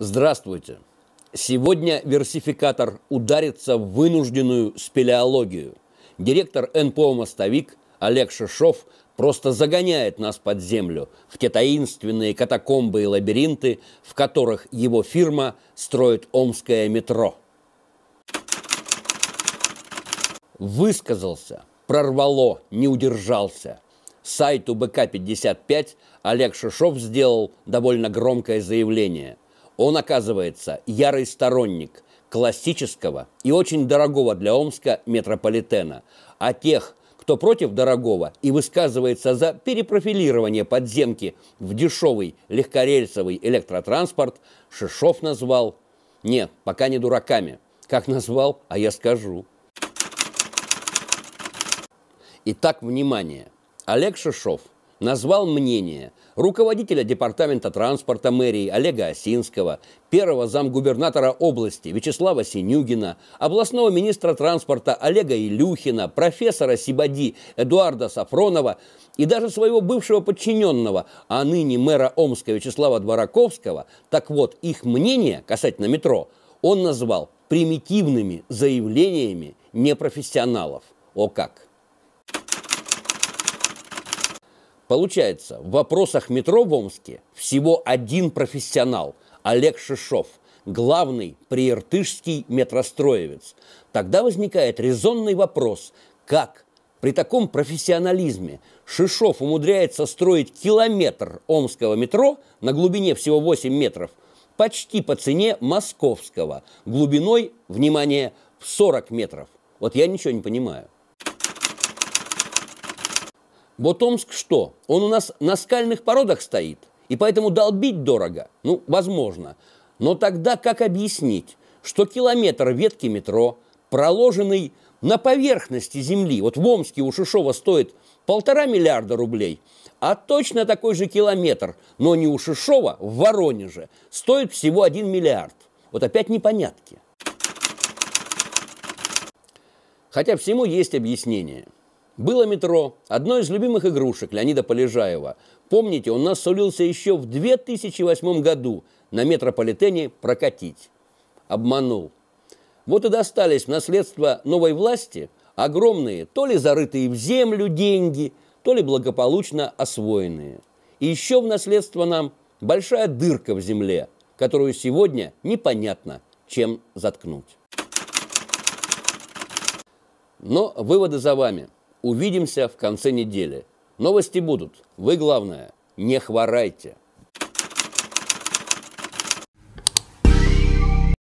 Здравствуйте! Сегодня версификатор ударится в вынужденную спелеологию. Директор НПО «Мостовик» Олег Шишов просто загоняет нас под землю в те таинственные катакомбы и лабиринты, в которых его фирма строит омское метро. Высказался, прорвало, не удержался – сайту БК-55 Олег Шишов сделал довольно громкое заявление – он оказывается ярый сторонник классического и очень дорогого для Омска метрополитена. А тех, кто против дорогого и высказывается за перепрофилирование подземки в дешевый легкорельсовый электротранспорт, Шишов назвал, нет, пока не дураками. Как назвал, а я скажу. Итак, внимание. Олег Шишов – назвал мнение руководителя Департамента транспорта мэрии Олега Осинского, первого замгубернатора области Вячеслава Синюгина, областного министра транспорта Олега Илюхина, профессора Сибади Эдуарда Сафронова и даже своего бывшего подчиненного, а ныне мэра Омска Вячеслава Двораковского, так вот, их мнение касательно метро он назвал примитивными заявлениями непрофессионалов. О как! Получается, в вопросах метро в Омске всего один профессионал – Олег Шишов, главный приертышский метростроевец. Тогда возникает резонный вопрос – как при таком профессионализме Шишов умудряется строить километр омского метро на глубине всего 8 метров почти по цене московского, глубиной, внимание, в 40 метров. Вот я ничего не понимаю. Вот Омск что? Он у нас на скальных породах стоит, и поэтому долбить дорого. Ну, возможно. Но тогда как объяснить, что километр ветки метро, проложенный на поверхности земли, вот в Омске у Шишова стоит полтора миллиарда рублей, а точно такой же километр, но не у Шишова, в Воронеже, стоит всего один миллиард. Вот опять непонятки. Хотя всему есть объяснение – было метро, одно из любимых игрушек Леонида Полежаева. Помните, он нас сулился еще в 2008 году на метрополитене прокатить. Обманул. Вот и достались в наследство новой власти огромные, то ли зарытые в землю деньги, то ли благополучно освоенные. И еще в наследство нам большая дырка в земле, которую сегодня непонятно, чем заткнуть. Но выводы за вами – Увидимся в конце недели. Новости будут. Вы главное, не хворайте.